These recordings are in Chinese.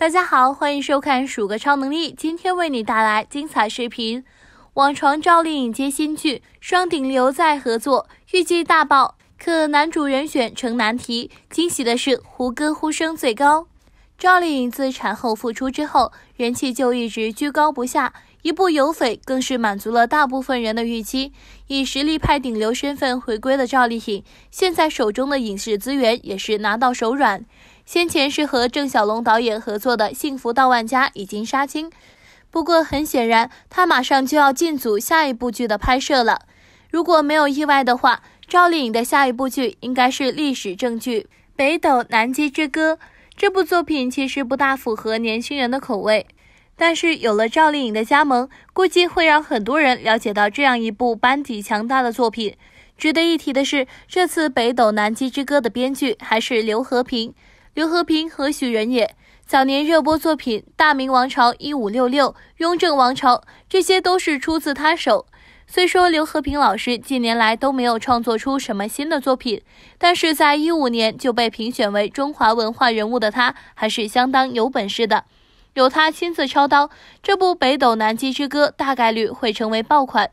大家好，欢迎收看《数个超能力》，今天为你带来精彩视频。网传赵丽颖接新剧，双顶流再合作，预计大爆，可男主人选成难题。惊喜的是，胡歌呼声最高。赵丽颖自产后复出之后，人气就一直居高不下，一部《有匪》更是满足了大部分人的预期。以实力派顶流身份回归的赵丽颖，现在手中的影视资源也是拿到手软。先前是和郑晓龙导演合作的《幸福到万家》已经杀青，不过很显然他马上就要进组下一部剧的拍摄了。如果没有意外的话，赵丽颖的下一部剧应该是历史正剧《北斗南极之歌》。这部作品其实不大符合年轻人的口味，但是有了赵丽颖的加盟，估计会让很多人了解到这样一部班底强大的作品。值得一提的是，这次《北斗南极之歌》的编剧还是刘和平。刘和平何许人也？早年热播作品《大明王朝一五六六》《雍正王朝》，这些都是出自他手。虽说刘和平老师近年来都没有创作出什么新的作品，但是在一五年就被评选为中华文化人物的他，还是相当有本事的。有他亲自操刀，这部《北斗南极之歌》大概率会成为爆款。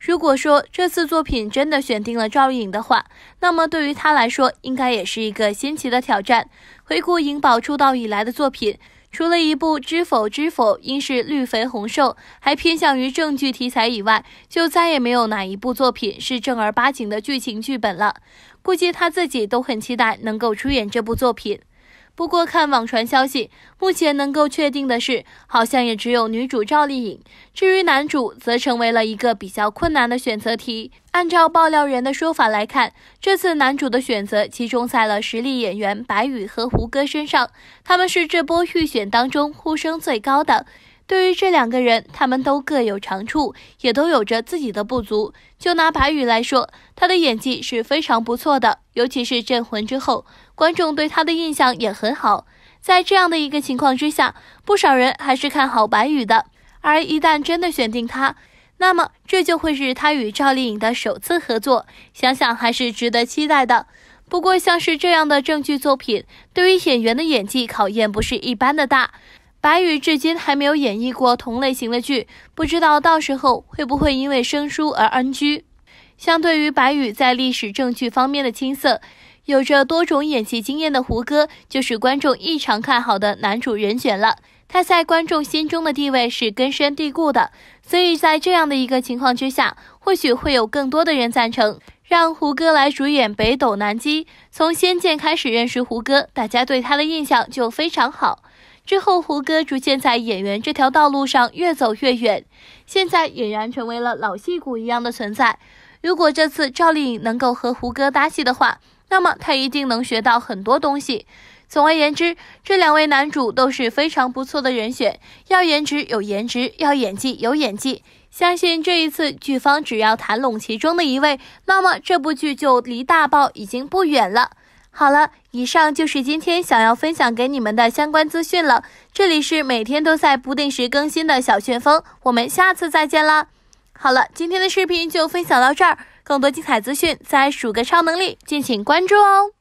如果说这次作品真的选定了赵丽颖的话，那么对于她来说，应该也是一个新奇的挑战。回顾颖宝出道以来的作品，除了一部《知否知否，应是绿肥红瘦》，还偏向于正剧题材以外，就再也没有哪一部作品是正儿八经的剧情剧本了。估计她自己都很期待能够出演这部作品。不过，看网传消息，目前能够确定的是，好像也只有女主赵丽颖。至于男主，则成为了一个比较困难的选择题。按照爆料人的说法来看，这次男主的选择集中在了实力演员白宇和胡歌身上，他们是这波预选当中呼声最高的。对于这两个人，他们都各有长处，也都有着自己的不足。就拿白宇来说，他的演技是非常不错的，尤其是《镇魂》之后，观众对他的印象也很好。在这样的一个情况之下，不少人还是看好白宇的。而一旦真的选定他，那么这就会是他与赵丽颖的首次合作，想想还是值得期待的。不过，像是这样的正剧作品，对于演员的演技考验不是一般的大。白宇至今还没有演绎过同类型的剧，不知道到时候会不会因为生疏而 NG。相对于白宇在历史正剧方面的青涩，有着多种演技经验的胡歌就是观众异常看好的男主人选了。他在观众心中的地位是根深蒂固的，所以在这样的一个情况之下，或许会有更多的人赞成让胡歌来主演《北斗南箕》。从《仙剑》开始认识胡歌，大家对他的印象就非常好。之后，胡歌逐渐在演员这条道路上越走越远，现在俨然成为了老戏骨一样的存在。如果这次赵丽颖能够和胡歌搭戏的话，那么她一定能学到很多东西。总而言之，这两位男主都是非常不错的人选，要颜值有颜值，要演技有演技。相信这一次剧方只要谈拢其中的一位，那么这部剧就离大爆已经不远了。好了，以上就是今天想要分享给你们的相关资讯了。这里是每天都在不定时更新的小旋风，我们下次再见啦！好了，今天的视频就分享到这儿，更多精彩资讯在数个超能力，敬请关注哦。